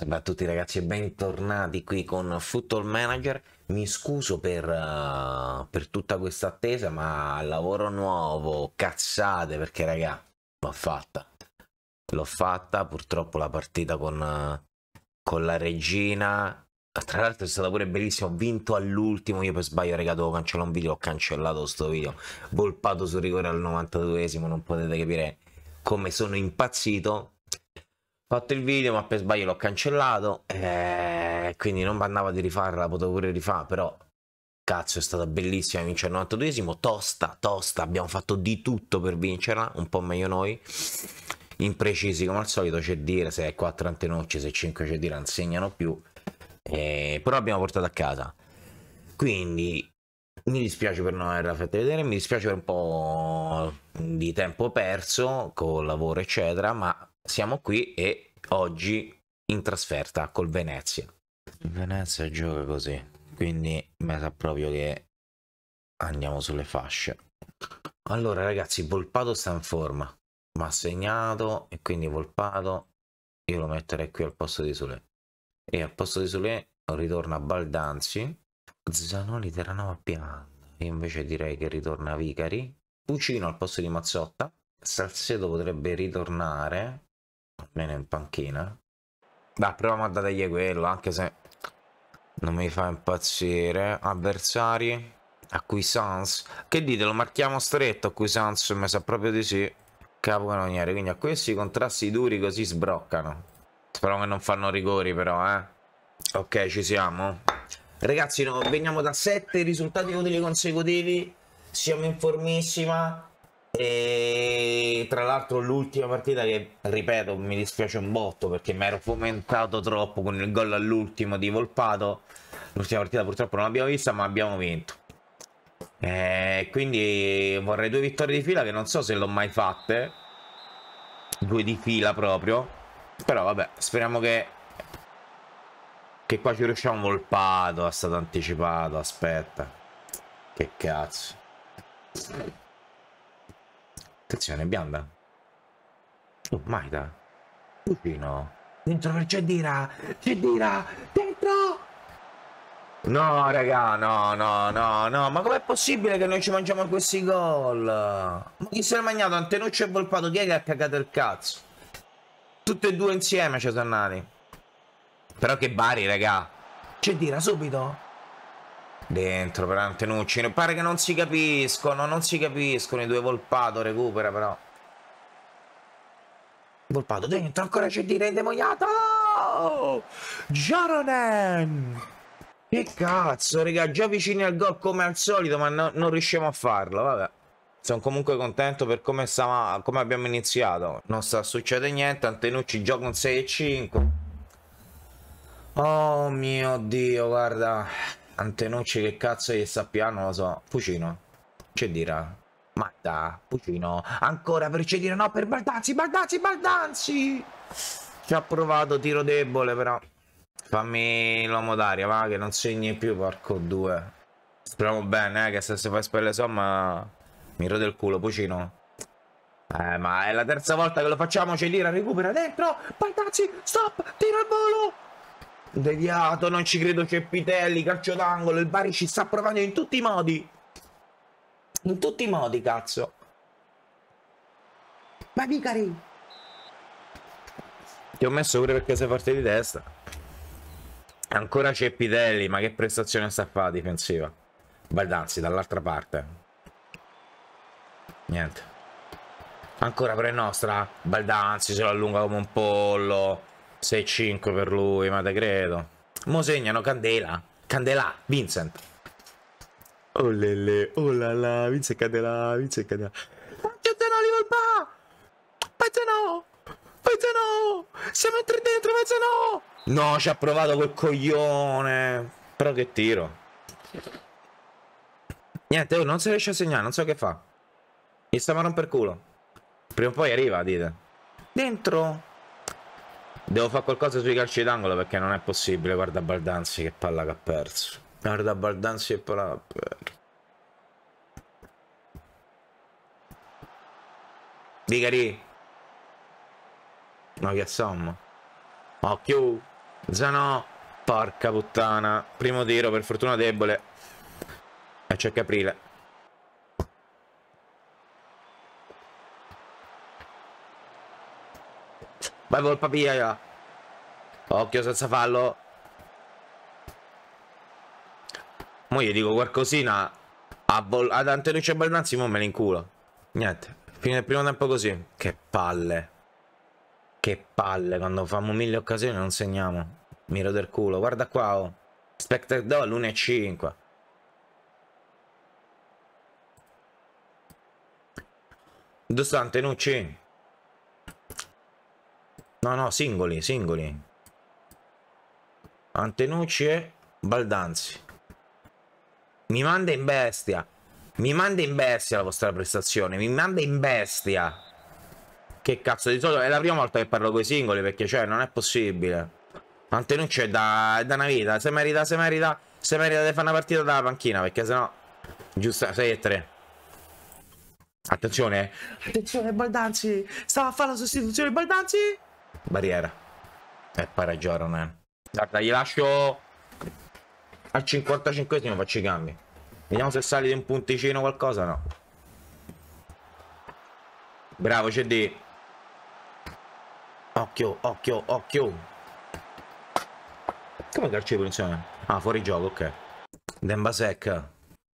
Salve a tutti ragazzi e bentornati qui con Football Manager. Mi scuso per, uh, per tutta questa attesa, ma lavoro nuovo, cazzate perché raga, l'ho fatta. L'ho fatta, purtroppo la partita con, uh, con la regina. Tra l'altro è stata pure bellissima, ho vinto all'ultimo, io per sbaglio raga devo cancellare un video, ho cancellato questo video. Volpato sul rigore al 92esimo, non potete capire come sono impazzito fatto il video ma per sbaglio l'ho cancellato eh, quindi non andava di rifarla potevo pure rifare però cazzo è stata bellissima vincere il 92esimo tosta tosta abbiamo fatto di tutto per vincerla un po' meglio noi imprecisi come al solito c'è dire se è 4 antenocce se 5 c'è dire non segnano più eh, però abbiamo portato a casa quindi mi dispiace per non averla fatta vedere mi dispiace per un po' di tempo perso col lavoro eccetera ma siamo qui e oggi in trasferta col Venezia. Il Venezia gioca così, quindi mi sa proprio che andiamo sulle fasce. Allora ragazzi, Volpato sta in forma, ma segnato e quindi Volpato io lo metterei qui al posto di Sule. E al posto di Sule ritorna Baldanzi, Zanoli Terranova a piano. Io invece direi che ritorna Vicari, Pucino al posto di Mazzotta, Salcedo potrebbe ritornare almeno in panchina. Dai, proviamo a dargli quello, anche se non mi fa impazzire. Avversari, a cui Sans. Che dite, lo marchiamo stretto a cui Sans? Mi sa proprio di sì. Capocannoniere, quindi a questi contrasti duri così sbroccano. Spero che non fanno rigori però, eh. Ok, ci siamo. Ragazzi, no, veniamo da 7 risultati utili consecutivi. Siamo in formissima. E tra l'altro l'ultima partita che, ripeto, mi dispiace un botto perché mi ero fomentato troppo con il gol all'ultimo di Volpato. L'ultima partita purtroppo non l'abbiamo vista ma abbiamo vinto. Eh, quindi vorrei due vittorie di fila che non so se l'ho mai fatte. Due di fila proprio. Però vabbè, speriamo che... Che qua ci riusciamo Volpato, è stato anticipato, aspetta. Che cazzo. Attenzione, Bianda. Oh, Maida. Cucino. Dentro c'è Dira. C'è Dira. Dentro. No, raga, no, no, no, no. Ma com'è possibile che noi ci mangiamo questi gol? Ma chi si l'è mangiato? Antenuccio e Volpato. Chi è che ha cagato il cazzo? Tutti e due insieme ci sono nati. Però che Bari, raga. C'è Cedira, subito. Dentro però Antenucci. Pare che non si capiscono, non si capiscono i due. Volpato recupera però. Volpato dentro, ancora c'è di rende mogliato. Oh! Che cazzo, raga, già vicini al gol come al solito, ma no, non riusciamo a farlo, vabbè. Sono comunque contento per come, stava, come abbiamo iniziato. Non sta succedendo niente, Antenucci gioca un 6 e 5. Oh mio Dio, guarda. Antenucci che cazzo gli sappiamo, lo so. Fucino. C'è dirà. Matta, da, Fucino. Ancora per Cedino, no, per Baldanzi, Baldanzi, Baldanzi! Ci ha provato, tiro debole però. Fammi l'uomo d'aria, va, che non segni più, porco due. Speriamo bene, eh, che se si fa spelle somma... Mi rode il culo, Pucino. Eh, ma è la terza volta che lo facciamo, Cedino recupera dentro! Baldanzi, stop, tiro al volo! Deviato, non ci credo Ceppitelli, calcio d'angolo, il Bari ci sta provando in tutti i modi. In tutti i modi, cazzo. Ma Vicari! Ti ho messo pure perché sei forte di testa. Ancora Ceppitelli, ma che prestazione sta a fa difensiva. Baldanzi dall'altra parte. Niente. Ancora per nostra. Baldanzi se lo allunga come un pollo. 6-5 per lui, ma te credo. Mo segnano Candela. Candela, Vincent. Oh lele, oh la la, Vincent Candela, Vincent Candela. Aiutano, Livalpa! Pazzano! no! Siamo entrati tre dentro, Pazzano! No, No, ci ha provato quel coglione! Però che tiro. Niente, oh, non si riesce a segnare, non so che fa. Mi stiamo a romper culo. Prima o poi arriva, dite. Dentro! Devo fare qualcosa sui calci d'angolo perché non è possibile. Guarda Baldanzi che palla che ha perso. Guarda Baldanzi che palla che ha perso. Vicari. No, che assomma. Occhio. Zanò. Porca puttana. Primo tiro, per fortuna debole. E c'è Caprile. Vai Volpa via. Occhio senza fallo. Mo' io dico qualcosina a ad Anteluccio e Bernanzi, mo' me l'inculo Niente, fino al primo tempo così. Che palle. Che palle, quando fanno mille occasioni non segniamo. Miro del culo, guarda qua, oh. Spectre Doll 1,5. Dove sta Antenucci? No, no, singoli, singoli. Antenucci e Baldanzi. Mi manda in bestia. Mi manda in bestia la vostra prestazione. Mi manda in bestia. Che cazzo di solito. È la prima volta che parlo con i singoli perché, cioè, non è possibile. Antenucci è da, è da una vita. Se merita, se merita. Se merita di fare una partita dalla panchina perché sennò... Giusto, 6 e 3. Attenzione. Eh. Attenzione, Baldanzi. Stava a fare la sostituzione, Baldanzi. Barriera. E eh, pareggiare Guarda, gli lascio al 55esimo faccio i cambi. Vediamo se sale di un punticino qualcosa no. Bravo CD. Occhio, occhio, occhio. Come calcio di punizione? Ah, fuori gioco, ok. Dembasec.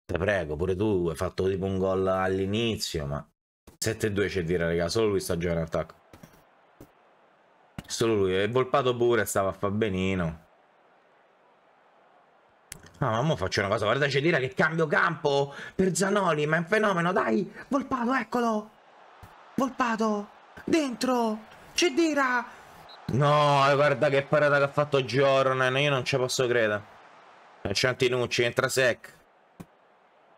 Te prego, pure tu hai fatto tipo un gol all'inizio, ma 7-2 c'è dire, raga, solo lui sta giocando in attacco solo lui. E Volpato pure stava a fa benino. No, ma mo faccio una cosa, guarda c'è dire che cambio campo per Zanoli, ma è un fenomeno, dai! Volpato, eccolo! Volpato! Dentro! C'è Dira! No, guarda che parata che ha fatto Jordan, io non ci posso credere. C'è Antinucci, entra Sec.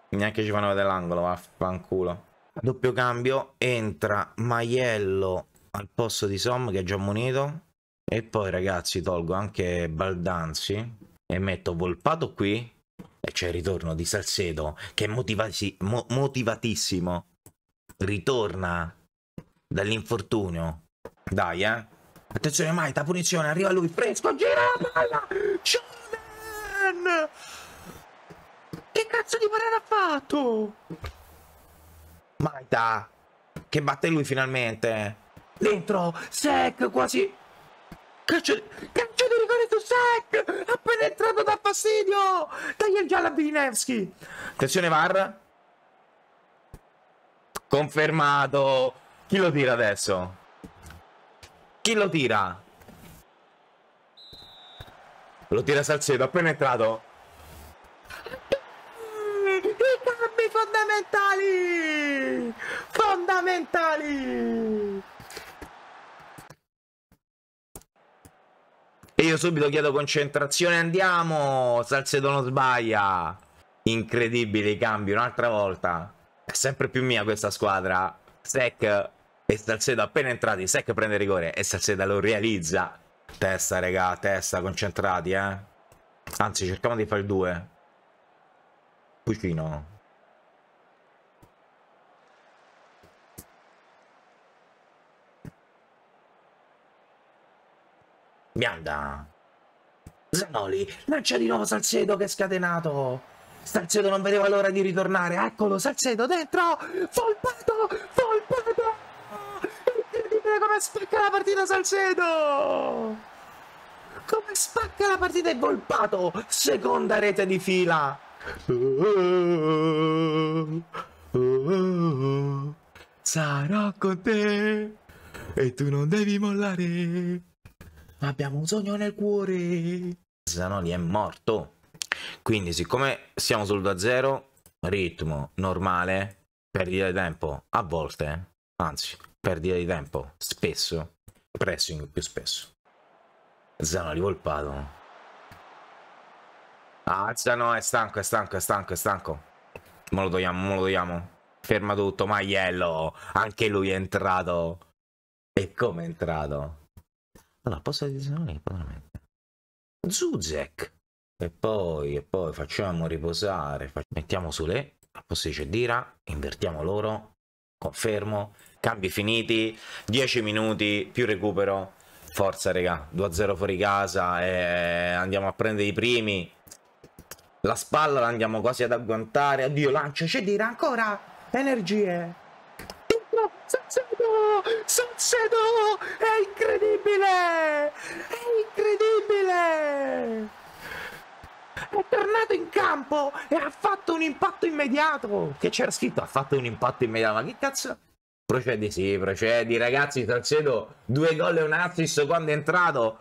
Neanche ci fanno vedere l'angolo, vaffanculo. Doppio cambio, entra Maiello al posto di Som che è già munito. E poi ragazzi tolgo anche Baldanzi e metto Volpato qui. E c'è il ritorno di Salcedo che è motivati mo motivatissimo. Ritorna dall'infortunio. Dai eh. Attenzione Maita, punizione, arriva lui, fresco, gira la palla! Shonen! Che cazzo di parata ha fatto? Maita, che batte lui finalmente dentro, sec quasi... Calcio, calcio di rigore su sec! appena entrato da fastidio! Taglia il giallo a Bilinevski! Attenzione Var. Confermato. Chi lo tira adesso? Chi lo tira? Lo tira Salcedo, appena entrato I cambi fondamentali! Fondamentali! io subito chiedo concentrazione, andiamo, Salcedo non sbaglia. Incredibile i cambi, un'altra volta. È sempre più mia questa squadra. Sec e Salcedo appena entrati, Sec prende rigore e Salcedo lo realizza. Testa, regà testa, concentrati, eh. Anzi, cerchiamo di fare due. Cucino. Bianda. Zanoli, lancia di nuovo Salcedo che è scatenato. Salcedo non vedeva l'ora di ritornare. Eccolo, Salcedo dentro. Volpato, Volpato. Incredibile come spacca la partita Salcedo. Come spacca la partita e Volpato. Seconda rete di fila. Sarò con te e tu non devi mollare. Abbiamo un sogno nel cuore. Zanoli è morto. Quindi siccome siamo sul 2-0, ritmo normale, perdita di tempo a volte, anzi, perdita di tempo spesso, pressing più spesso. Zanoli volpato. Ah, Zano è stanco, è stanco, è stanco, è stanco. Me lo togliamo, me lo togliamo. Ferma tutto, maiello. Anche lui è entrato. E come è entrato? Allora, posso dire Zanoli? Veramente. Zuzek. E poi, e poi facciamo riposare, mettiamo su le, a possesso Dira, invertiamo loro, confermo, cambi finiti, 10 minuti, più recupero, forza regà, 2-0 fuori casa, eh, andiamo a prendere i primi, la spalla la andiamo quasi ad agguantare, addio lancia, Cedira ancora, energie, Sassuolo! Sassuolo! È incredibile! È incredibile! È tornato in campo e ha fatto un impatto immediato! Che c'era scritto? Ha fatto un impatto immediato, ma che cazzo? Procedi, sì, procedi, ragazzi, Salcedo, due gol e un assist quando è entrato.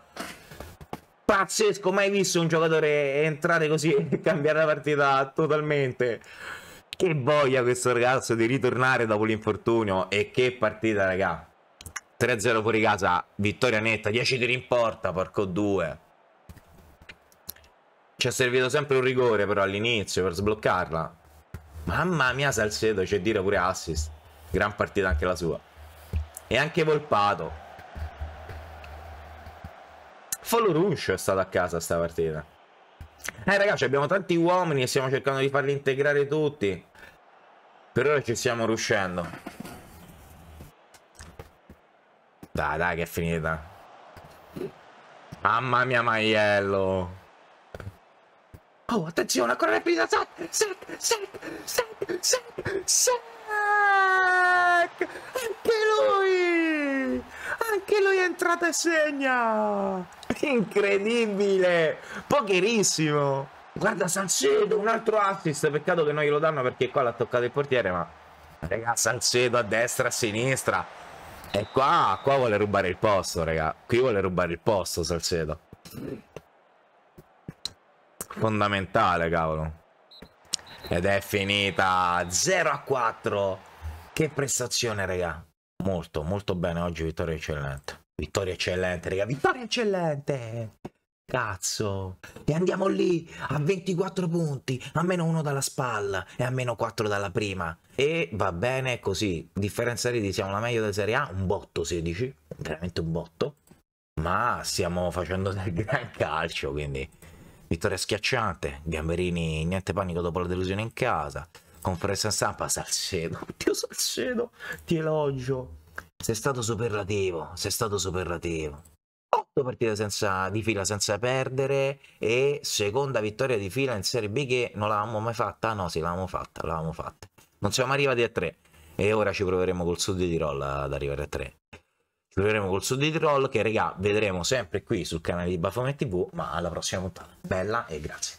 Pazzesco, mai visto un giocatore entrare così e cambiare la partita totalmente. Che voglia questo ragazzo di ritornare dopo l'infortunio e che partita, raga. 3-0 fuori casa, vittoria netta, 10 tiri in porta, porco 2. Ci è servito sempre un rigore però all'inizio per sbloccarla. Mamma mia Salcedo, c'è dire pure assist. Gran partita anche la sua. E anche Volpato. Follow Rush è stato a casa sta partita. Eh ragazzi abbiamo tanti uomini e stiamo cercando di farli integrare tutti Per ora ci stiamo riuscendo Dai dai che è finita Mamma mia maiello Oh attenzione ancora la presa Sac Sac Sac Sac Sac Anche lui Anche lui è entrato e segna Incredibile! Pocherissimo! Guarda Salcedo, un altro assist. Peccato che non glielo danno perché qua l'ha toccato il portiere, ma... Raga, Salcedo a destra, a sinistra. E qua, qua vuole rubare il posto, raga. Qui vuole rubare il posto, Salcedo. Fondamentale, cavolo. Ed è finita 0 a 4. Che prestazione, raga. Molto, molto bene oggi, vittoria eccellente. Vittoria eccellente, raga, vittoria eccellente! Cazzo! E andiamo lì a 24 punti, a meno 1 dalla spalla e a meno 4 dalla prima. E va bene così. Differenza reti siamo la meglio della Serie A, un botto 16, veramente un botto. Ma stiamo facendo del gran calcio, quindi vittoria schiacciante. Gamberini, niente panico dopo la delusione in casa. Conferenza stampa, Salcedo. oddio Salcedo, ti elogio. Sei stato superlativo, sei stato superlativo. Otto partite senza, di fila senza perdere e seconda vittoria di fila in Serie B che non l'avevamo mai fatta. no, sì, l'avevamo fatta, l'avevamo fatta. Non siamo arrivati a tre e ora ci proveremo col Sud di Tirol ad arrivare a tre. Ci proveremo col Sud di Tirol che, regà, vedremo sempre qui sul canale di Baffomet TV, ma alla prossima puntata. Bella e grazie.